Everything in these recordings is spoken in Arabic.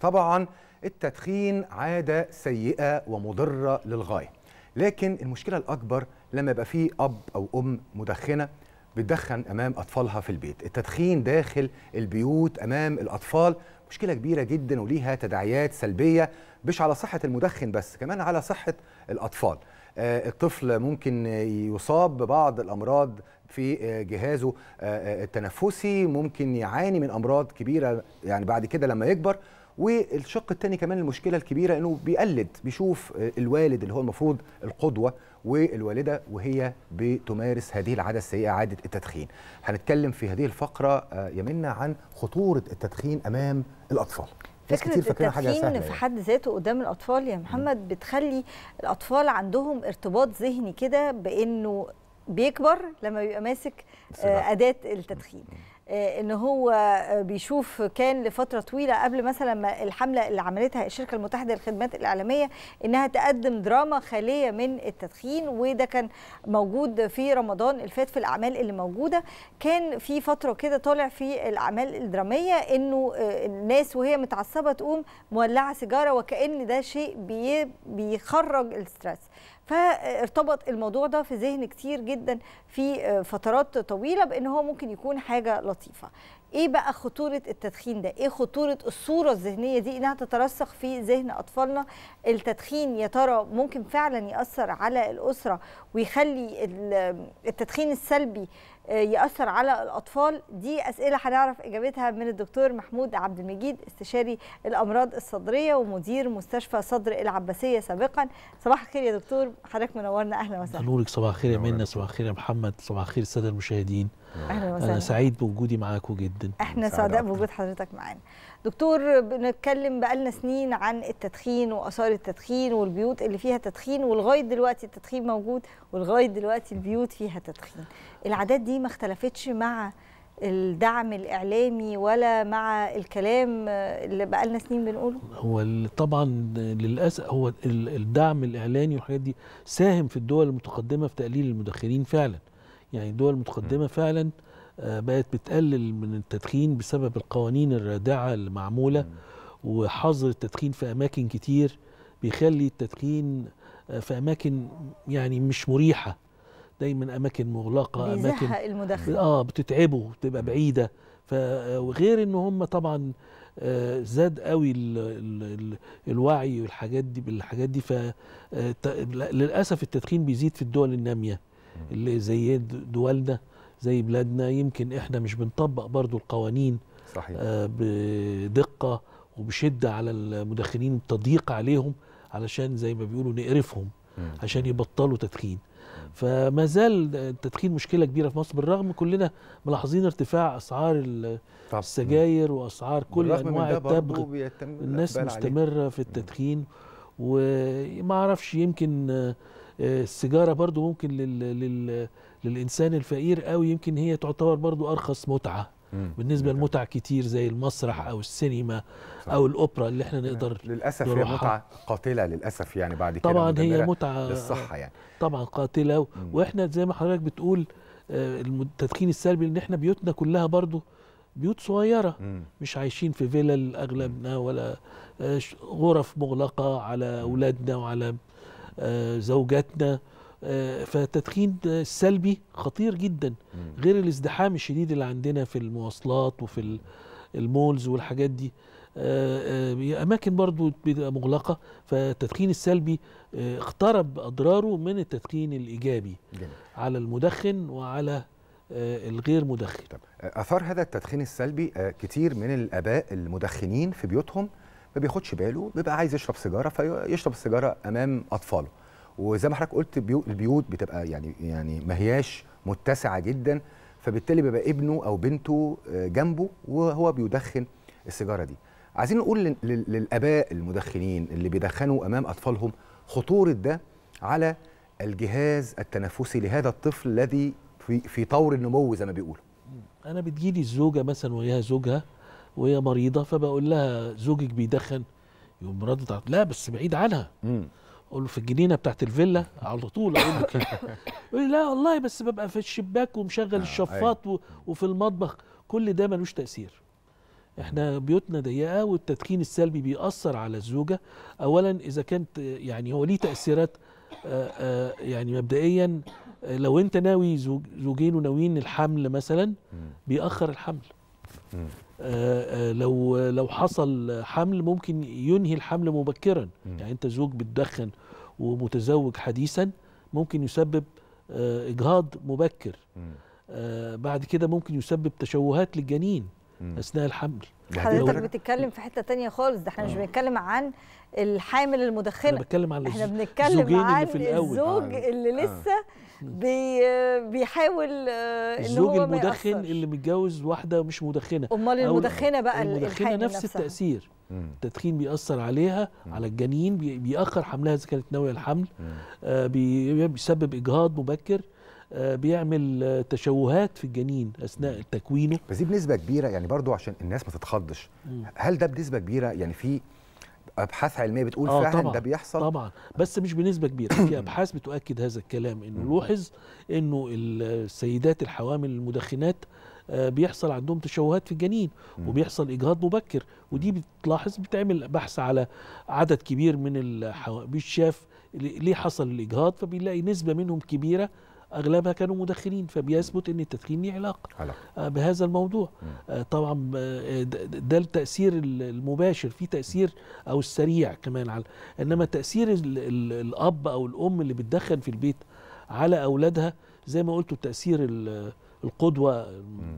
طبعا التدخين عادة سيئة ومضرة للغاية لكن المشكلة الأكبر لما يبقى فيه أب أو أم مدخنة بتدخن أمام أطفالها في البيت التدخين داخل البيوت أمام الأطفال مشكلة كبيرة جدا وليها تداعيات سلبية مش على صحة المدخن بس كمان على صحة الأطفال آه، الطفل ممكن يصاب ببعض الامراض في آه، جهازه آه، التنفسي ممكن يعاني من امراض كبيره يعني بعد كده لما يكبر والشق الثاني كمان المشكله الكبيره انه بيقلد بيشوف آه، الوالد اللي هو المفروض القدوه والوالده وهي بتمارس هذه العاده السيئه عاده التدخين هنتكلم في هذه الفقره آه، يا منا عن خطوره التدخين امام الاطفال ناس التدخين حاجه في يعني. حد ذاته قدام الاطفال يا محمد بتخلي الاطفال عندهم ارتباط ذهني كده بانه بيكبر لما بيبقى ماسك آه، اداه التدخين آه، ان هو آه، بيشوف كان لفتره طويله قبل مثلا ما الحمله اللي عملتها الشركه المتحده للخدمات الاعلاميه انها تقدم دراما خاليه من التدخين وده كان موجود في رمضان اللي فات في الاعمال اللي موجوده كان في فتره كده طالع في الاعمال الدراميه انه آه، الناس وهي متعصبه تقوم مولعه سيجاره وكان ده شيء بيخرج الستريس فارتبط الموضوع ده في ذهن كتير جدا في آه، فترات طويله بان هو ممكن يكون حاجه لطيفه ايه بقى خطوره التدخين ده ايه خطوره الصوره الذهنيه دي انها تترسخ في ذهن اطفالنا التدخين يا ترى ممكن فعلا ياثر على الاسره ويخلي التدخين السلبي آه، ياثر على الاطفال دي اسئله هنعرف اجابتها من الدكتور محمود عبد المجيد استشاري الامراض الصدريه ومدير مستشفى صدر العباسيه سابقا صباح الخير يا دكتور حضرتك منورنا اهلا وسهلا نورك صباح الخير يا منى صباح الخير يا محمد صباح الخير الساده المشاهدين اهلا وسهلا انا سعيد بوجودي معاكم جدا احنا سعداء بوجود حضرتك معانا دكتور بنتكلم بقالنا سنين عن التدخين واثار التدخين والبيوت اللي فيها تدخين ولغايه دلوقتي التدخين موجود ولغايه دلوقتي البيوت فيها تدخين العادات دي ما اختلفتش مع الدعم الاعلامي ولا مع الكلام اللي بقالنا سنين بنقوله هو طبعا للاسف هو الدعم الاعلاني والحاجات دي ساهم في الدول المتقدمه في تقليل المدخنين فعلا يعني دول متقدمه فعلا آه، بقت بتقلل من التدخين بسبب القوانين الرادعه المعموله وحظر التدخين في اماكن كتير بيخلي التدخين آه، في اماكن يعني مش مريحه دايما اماكن مغلقه اماكن المدخن اه بتتعبه بتبقى بعيده فغير آه، ان هم طبعا زاد قوي الـ الـ الوعي والحاجات دي بالحاجات دي فللاسف التدخين بيزيد في الدول الناميه اللي زي دولنا زي بلادنا يمكن احنا مش بنطبق برضو القوانين صحيح. آه بدقة وبشدة على المدخنين التضييق عليهم علشان زي ما بيقولوا نقرفهم مم. عشان يبطلوا تدخين فما زال التدخين مشكله كبيره في مصر بالرغم كلنا ملاحظين ارتفاع اسعار السجاير واسعار كل انواع التبغ الناس مستمره عليه. في التدخين وما اعرفش يمكن السيجاره برضو ممكن لل لل للانسان الفقير قوي يمكن هي تعتبر برضو ارخص متعه مم. بالنسبه لمتع كتير زي المسرح او السينما صح. او الاوبرا اللي احنا نقدر للاسف هي متعه قاتله للاسف يعني بعد كده طبعا هي متعه للصحه يعني طبعا قاتله و... واحنا زي ما حضرتك بتقول آه، التدخين السلبي ان احنا بيوتنا كلها برضو بيوت صغيرة مم. مش عايشين في فيلل أغلبنا ولا آه، غرف مغلقة على أولادنا وعلى آه، زوجاتنا آه، فالتدخين السلبي خطير جدا غير الازدحام الشديد اللي عندنا في المواصلات وفي المولز والحاجات دي آه، اماكن برضو بتبقى مغلقه فالتدخين السلبي اقترب اضراره من التدخين الايجابي جميل. على المدخن وعلى الغير مدخن طب. اثار هذا التدخين السلبي كتير من الاباء المدخنين في بيوتهم ما بياخدش باله بيبقى عايز يشرب سيجاره فيشرب السيجاره امام اطفاله وزي ما حضرتك قلت البيوت بتبقى يعني يعني ما هياش متسعه جدا فبالتالي بيبقى ابنه او بنته آه، جنبه وهو بيدخن السيجاره دي عايزين نقول للاباء المدخنين اللي بيدخنوا امام اطفالهم خطوره ده على الجهاز التنفسي لهذا الطفل الذي في في طور النمو زي ما بيقولوا انا بتجيلي الزوجه مثلا وهي زوجها وهي مريضه فبقول لها زوجك بيدخن يقوم ردت لا بس بعيد عنها اقول له في الجنينه بتاعت الفيلا على طول اقول له كده يقول لي لا والله بس ببقى في الشباك ومشغل آه، الشفاط أيوة. وفي المطبخ كل ده ملوش تاثير احنا بيوتنا ضيقه والتدخين السلبي بيأثر على الزوجه اولا اذا كانت يعني هو ليه تاثيرات آه، آه، يعني مبدئيا لو انت ناوي زوجين وناويين الحمل مثلا بيأخر الحمل لو لو حصل حمل ممكن ينهي الحمل مبكرا يعني انت زوج بتدخن ومتزوج حديثا ممكن يسبب آه، اجهاض مبكر آه، بعد كده ممكن يسبب تشوهات للجنين اثناء الحمل حضرتك بتتكلم في حته تانية خالص ده احنا مش آه. بنتكلم عن الحامل المدخنه احنا بنتكلم عن احنا بنتكلم عن اللي في الزوج آه. اللي آه. لسه آه. بي بيحاول آه الزوج هو المدخن ما اللي متجوز واحده مش مدخنه امال المدخنه بقى المدخنه نفس نفسها. التاثير مم. التدخين بيأثر عليها مم. على الجنين بيأخر حملها إذا كانت ناوية الحمل آه بيسبب إجهاض مبكر آه، بيعمل آه، تشوهات في الجنين اثناء تكوينه بس دي بنسبه كبيره يعني برضو عشان الناس ما تتخضش هل ده بنسبه كبيره يعني في ابحاث علميه بتقول آه فعلا ده بيحصل طبعا بس مش بنسبه كبيره في ابحاث بتؤكد هذا الكلام انه لوحظ انه السيدات الحوامل المدخنات آه، بيحصل عندهم تشوهات في الجنين وبيحصل اجهاض مبكر ودي بتلاحظ بتعمل بحث على عدد كبير من الحوامل بيشاف ليه حصل الاجهاض فبيلاقي نسبه منهم كبيره اغلبها كانوا مدخنين فبيثبت ان التدخين ليه علاقه علاقة آه، بهذا الموضوع م. آه، طبعا آه، ده التاثير المباشر في تاثير او السريع كمان على انما تاثير الاب او الام اللي بتدخن في البيت على اولادها زي ما قلتوا التاثير القدوه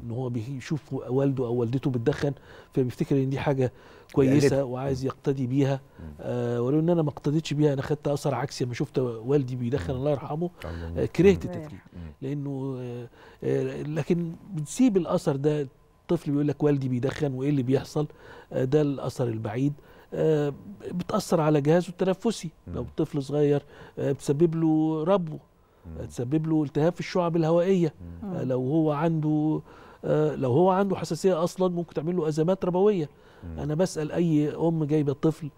ان هو بيشوف والده او والدته بتدخن فبيفتكر ان دي حاجه كويسه وعايز يقتدي بيها آه ولو ان انا ما اقتديتش بيها انا خدت اثر عكسي لما شفت والدي بيدخن الله يرحمه آه كرهت التدخين لانه آه،, آه لكن بتسيب الاثر ده الطفل بيقول لك والدي بيدخن وايه اللي بيحصل آه ده الاثر البعيد آه بتاثر على جهازه التنفسي لو طفل صغير آه بتسبب له ربو تسبب له التهاب في الشعب الهوائيه مم. آه، لو هو عنده آه، لو هو عنده حساسيه اصلا ممكن تعمل له ازمات ربويه مم. انا بسال اي ام جايبه طفل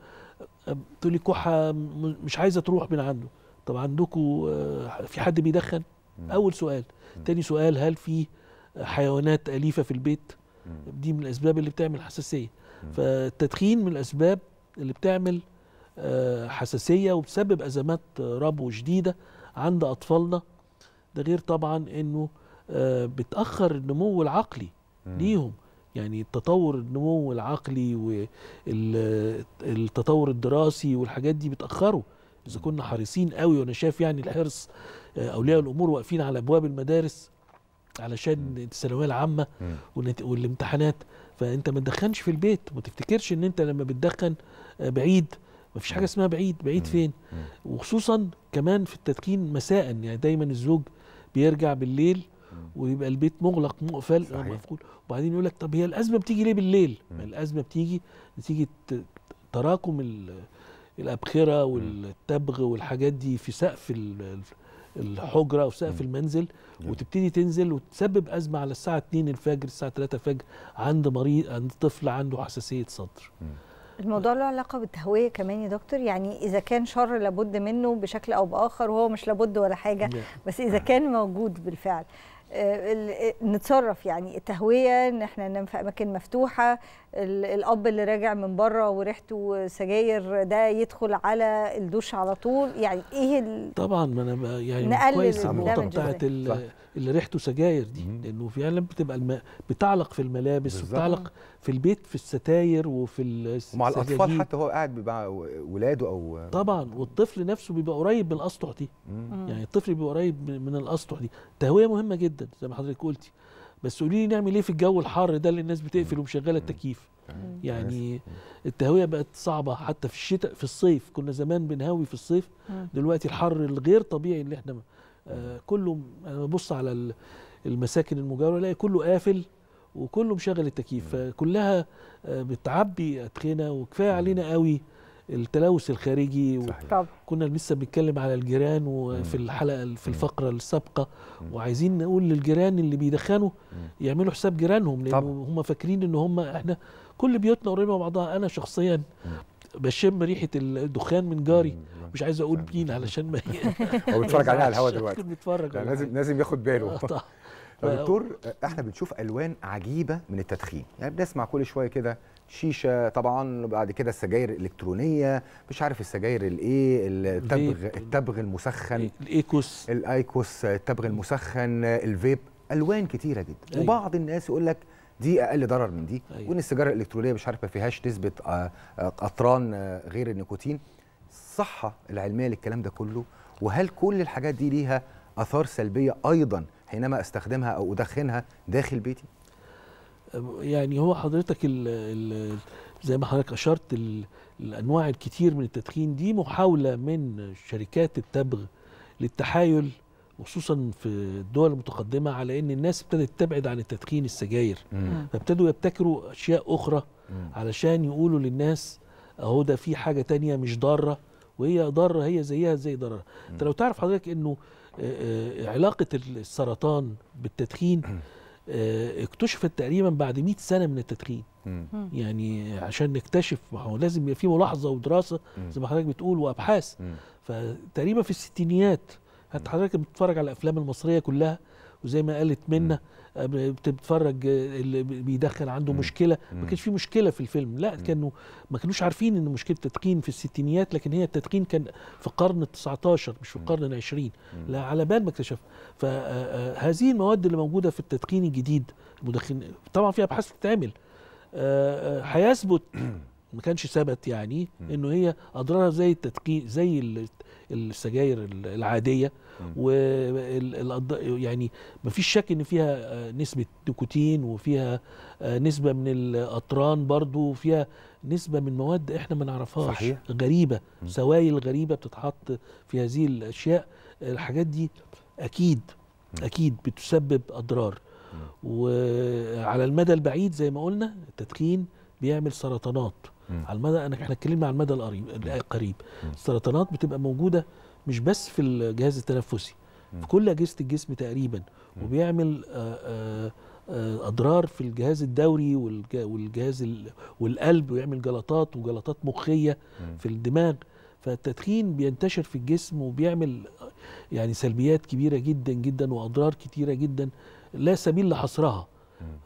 آه، تقول لي كحه مش عايزه تروح من عنده طب عندكم في حد بيدخن مم. اول سؤال مم. تاني سؤال هل في حيوانات اليفه في البيت مم. دي من الاسباب اللي بتعمل حساسيه فالتدخين من الاسباب اللي بتعمل آه، حساسيه وبسبب ازمات ربو شديده عند اطفالنا ده غير طبعا انه آه، بتاخر النمو العقلي ليهم يعني التطور النمو العقلي والتطور الدراسي والحاجات دي بتاخره اذا كنا حريصين قوي وانا شايف يعني الحرص آه، اولياء الامور واقفين على ابواب المدارس علشان الثانويه العامه والامتحانات فانت ما تدخنش في البيت ما تفتكرش ان انت لما بتدخن بعيد ما فيش حاجه اسمها بعيد بعيد فين وخصوصا كمان في التدخين مساء يعني دايما الزوج بيرجع بالليل ويبقى البيت مغلق مقفل مقفول وبعدين يقول لك طب هي الازمه بتيجي ليه بالليل الازمه بتيجي نتيجه تراكم الابخره والتبغ والحاجات دي في سقف الحجره او سقف المنزل وتبتدي تنزل وتسبب ازمه على الساعه 2 الفجر الساعه 3 الفجر عند مريض عند طفل عنده حساسيه صدر الموضوع له علاقه بالتهويه كمان يا دكتور يعني اذا كان شر لابد منه بشكل او باخر وهو مش لابد ولا حاجه بس اذا كان موجود بالفعل آه، نتصرف يعني التهويه ان احنا ننام في اماكن مفتوحه الاب اللي راجع من بره وريحته سجاير ده يدخل على الدوش على طول يعني ايه طبعا ما انا يعني كويس النقطه بتاعت اللي ريحته سجاير دي مم. لانه فعلا بتبقى الم... بتعلق في الملابس بالزبط. وبتعلق في البيت في الستاير وفي السجاير ومع الاطفال حتى هو قاعد بيبقى ولاده او طبعا والطفل نفسه بيبقى قريب من الاسطح دي مم. يعني الطفل بيبقى قريب من الاسطح دي التهويه مهمه جدا زي ما حضرتك قلتي بس قولي لي نعمل ايه في الجو الحر ده اللي الناس بتقفل ومشغله التكييف يعني التهويه بقت صعبه حتى في الشتاء في الصيف كنا زمان بنهوي في الصيف دلوقتي الحر الغير طبيعي اللي احنا كله انا ببص على المساكن المجاوره الاقي كله قافل وكله مشغل التكييف فكلها آه، بتعبي ادخنه وكفايه علينا قوي التلوث الخارجي صحيح. كنا لسه بنتكلم على الجيران وفي الحلقه في الفقره السابقه وعايزين نقول للجيران اللي بيدخنوا يعملوا حساب جيرانهم لان هم فاكرين ان هم احنا كل بيوتنا قريبه من بعضها انا شخصيا بشم ريحه الدخان من جاري مش عايز اقول مين علشان ما هو بيتفرج عليها على الهواء دلوقتي بيتفرج لازم لازم ياخد باله دكتور احنا بنشوف الوان عجيبه من التدخين يعني بنسمع كل شويه كده شيشه طبعا بعد كده السجاير الالكترونيه مش عارف السجاير الايه التبغ التبغ المسخن الايكوس الايكوس التبغ المسخن الفيب الوان كتيره جدا أيوة. وبعض الناس يقول لك دي اقل ضرر من دي أيوة. وان السيجاره الالكترونيه مش عارفه فيهاش نسبه آه، آه، قطران آه، غير النيكوتين الصحه العلميه للكلام ده كله وهل كل الحاجات دي ليها اثار سلبيه ايضا حينما استخدمها او ادخنها داخل بيتي يعني هو حضرتك الـ الـ زي ما حضرتك اشرت الانواع الكتير من التدخين دي محاوله من شركات التبغ للتحايل خصوصا في الدول المتقدمه على ان الناس ابتدت تبعد عن التدخين السجاير فابتدوا يبتكروا اشياء اخرى مم. علشان يقولوا للناس اهو ده في حاجه تانية مش ضاره وهي ضاره هي زيها زي ضررها انت لو تعرف حضرتك انه آه، آه، علاقه السرطان بالتدخين آه، اكتشفت تقريبا بعد 100 سنه من التدخين مم. يعني عشان نكتشف ما هو لازم يبقى في ملاحظه ودراسه زي ما حضرتك بتقول وابحاث فتقريبا في الستينيات انت حضرتك بتتفرج على الافلام المصريه كلها وزي ما قالت منا آه، بتتفرج آه، اللي بيدخن عنده مشكله ما كانش في مشكله في الفيلم لا كانوا ما كانوش عارفين ان مشكله التدخين في الستينيات لكن هي التدخين كان في القرن ال19 مش في القرن ال20 لا على بال ما اكتشف فهذه آه، المواد اللي موجوده في التدخين الجديد المدخن طبعا في ابحاث بتتعمل هيثبت ما كانش ثبت يعني انه هي اضرارها زي التدخين زي السجاير العاديه و يعني ما فيش شك ان فيها آه، نسبه نيكوتين وفيها آه، نسبه من الاطران برضو وفيها نسبه من مواد احنا ما نعرفهاش صحيح. غريبه سوائل غريبه بتتحط في هذه الاشياء الحاجات دي اكيد اكيد بتسبب اضرار وعلى المدى البعيد زي ما قلنا التدخين بيعمل سرطانات مم. على المدى انا احنا يعني. اتكلمنا على المدى القريب القريب السرطانات بتبقى موجوده مش بس في الجهاز التنفسي مم. في كل اجهزه الجسم تقريبا مم. وبيعمل آآ آه، آآ آه، آه، اضرار في الجهاز الدوري والجهاز والقلب ويعمل جلطات وجلطات مخيه مم. في الدماغ فالتدخين بينتشر في الجسم وبيعمل يعني سلبيات كبيره جدا جدا واضرار كتيره جدا لا سبيل لحصرها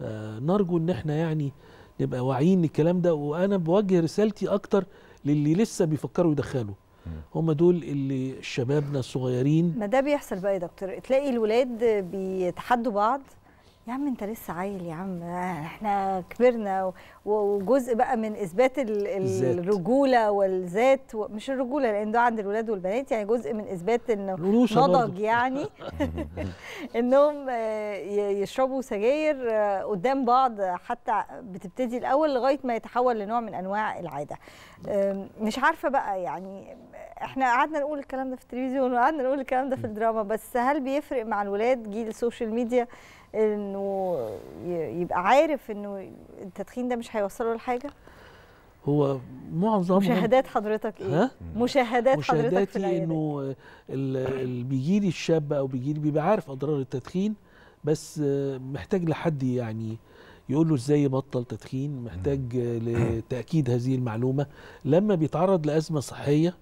آه نرجو ان احنا يعني نبقى واعيين الكلام ده وانا بوجه رسالتي اكتر للي لسه بيفكروا يدخلوا هم دول اللي شبابنا الصغيرين ما ده بيحصل بقى يا دكتور تلاقي الولاد بيتحدوا بعض يا عم انت لسه عيل يا عم احنا كبرنا وجزء بقى من اثبات الرجوله والذات مش الرجوله لان ده عند الولاد والبنات يعني جزء من اثبات انه نضج يعني انهم آه، يشربوا سجاير آه، قدام بعض حتى بتبتدي الاول لغايه ما يتحول لنوع من انواع العاده مش عارفه بقى يعني احنا قعدنا نقول الكلام ده في التلفزيون وقعدنا نقول الكلام ده في الدراما بس هل بيفرق مع الولاد جيل السوشيال ميديا انه يبقى عارف انه التدخين ده مش هيوصله لحاجه هو معظم مشاهدات حضرتك ايه؟ ها؟ مشاهدات حضرتك في مشاهداتي انه اللي بيجي لي الشاب او بيجي لي بيبقى عارف اضرار التدخين بس محتاج لحد يعني يقول له ازاي يبطل تدخين محتاج لتاكيد هذه المعلومه لما بيتعرض لازمه صحيه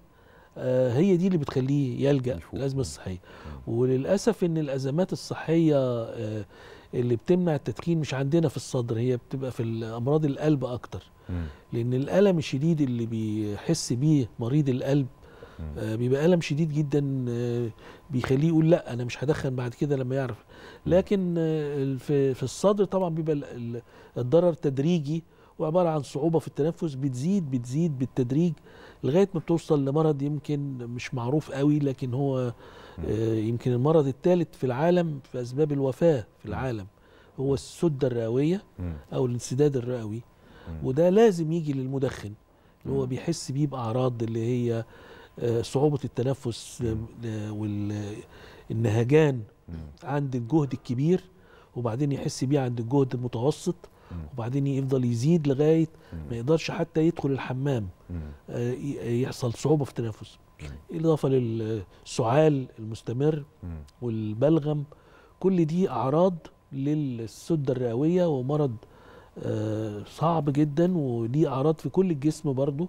آه، هي دي اللي بتخليه يلجأ للأزمة الصحية وللأسف إن الأزمات الصحية آه، اللي بتمنع التدخين مش عندنا في الصدر هي بتبقى في أمراض القلب أكتر لأن الألم الشديد اللي بيحس بيه مريض القلب آه، بيبقى ألم شديد جدا بيخليه يقول لا أنا مش هدخن بعد كده لما يعرف لكن في في الصدر طبعا بيبقى الضرر تدريجي وعبارة عن صعوبة في التنفس بتزيد بتزيد بالتدريج لغايه ما بتوصل لمرض يمكن مش معروف قوي لكن هو آه، يمكن المرض الثالث في العالم في اسباب الوفاه في العالم هو السده الرئويه او الانسداد الرئوي وده لازم يجي للمدخن اللي هو بيحس بيه باعراض اللي هي آه، صعوبه التنفس آه، والنهجان عند الجهد الكبير وبعدين يحس بيه عند الجهد المتوسط وبعدين يفضل يزيد لغايه ما يقدرش حتى يدخل الحمام آه، آه، يحصل صعوبه في التنفس اضافه للسعال المستمر والبلغم كل دي اعراض للسده الرئويه ومرض آه، صعب جدا ودي اعراض في كل الجسم برضه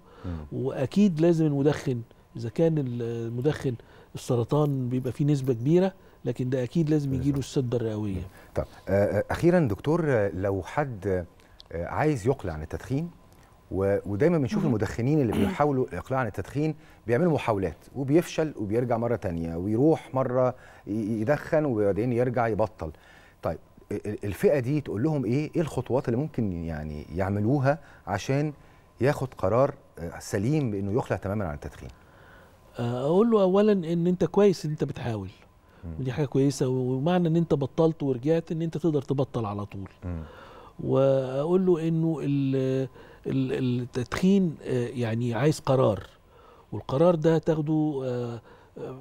واكيد لازم المدخن اذا كان المدخن السرطان بيبقى فيه نسبه كبيره لكن ده اكيد لازم يجي له السده الرئويه طب آه، آه، اخيرا دكتور لو حد آه، عايز يقلع عن التدخين ودايما بنشوف المدخنين اللي بيحاولوا الاقلاع عن التدخين بيعملوا محاولات وبيفشل وبيرجع مره تانية ويروح مره يدخن وبعدين يرجع يبطل طيب الفئه دي تقول لهم ايه ايه الخطوات اللي ممكن يعني يعملوها عشان ياخد قرار سليم بانه يقلع تماما عن التدخين اقول له اولا ان انت كويس ان انت بتحاول ودي حاجه كويسه ومعنى ان انت بطلت ورجعت ان انت تقدر تبطل على طول واقول له انه التدخين آه، يعني عايز قرار والقرار ده تاخده آه، آه،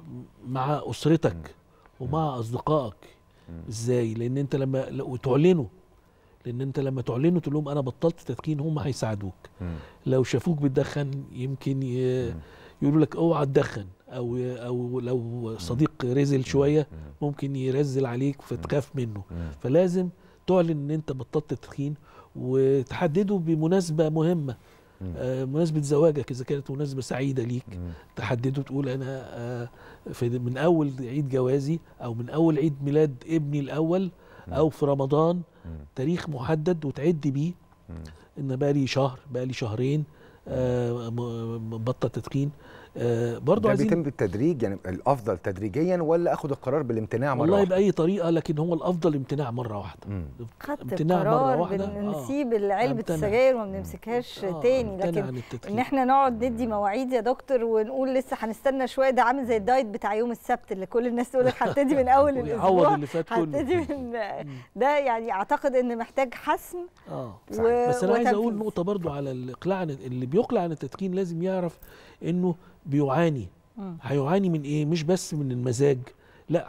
مع اسرتك ومع اصدقائك ازاي لان انت لما وتعلنه لان انت لما تعلنه تقول لهم انا بطلت تدخين هم هيساعدوك لو شافوك بتدخن يمكن يقولوا لك اوعى تدخن او او لو صديق رزل شويه ممكن يرزل عليك فتخاف منه فلازم تعلن ان انت بطلت التدخين وتحدده بمناسبه مهمه آه، مناسبه زواجك اذا كانت مناسبه سعيده ليك تحدده تقول انا آه، في من اول عيد جوازي او من اول عيد ميلاد ابني الاول او في رمضان تاريخ محدد وتعد بيه ان بقى لي شهر بقى لي شهرين آه، بطه تدخين آه، برضه ده عايزين بيتم بالتدريج يعني الافضل تدريجيا ولا اخد القرار بالامتناع مره والله واحده والله باي طريقه لكن هو الافضل امتناع مره واحده خدت امتناع مره واحده بنسيب آه. علبه السجاير وما بنمسكهاش آه. تاني لكن ان احنا نقعد ندي مواعيد يا دكتور ونقول لسه هنستنى شويه ده عامل زي الدايت بتاع يوم السبت اللي كل الناس تقول لك هبتدي من اول الاسبوع اللي فات هبتدي من ده يعني اعتقد ان محتاج حسم اه و... بس انا عايز اقول نقطه برضه على الاقلاع اللي بيقلع عن التدخين لازم يعرف انه بيعاني آه. هيعاني من ايه مش بس من المزاج لا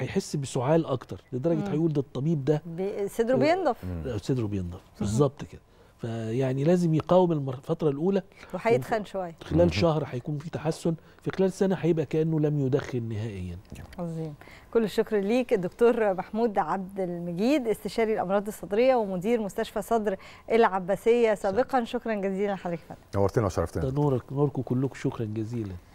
هيحس بسعال اكتر لدرجه هيقول ده الطبيب ده صدره بينضف صدره بينضف بالظبط كده فيعني لازم يقاوم الفترة الأولى وهيتخن شوية خلال شهر هيكون في تحسن في خلال سنة هيبقى كأنه لم يدخن نهائيا عظيم كل الشكر ليك الدكتور محمود عبد المجيد استشاري الأمراض الصدرية ومدير مستشفى صدر العباسية سابقا شكرا جزيلا لحضرتك فندم نورتنا وشرفتنا نورك نوركم كلكم شكرا جزيلا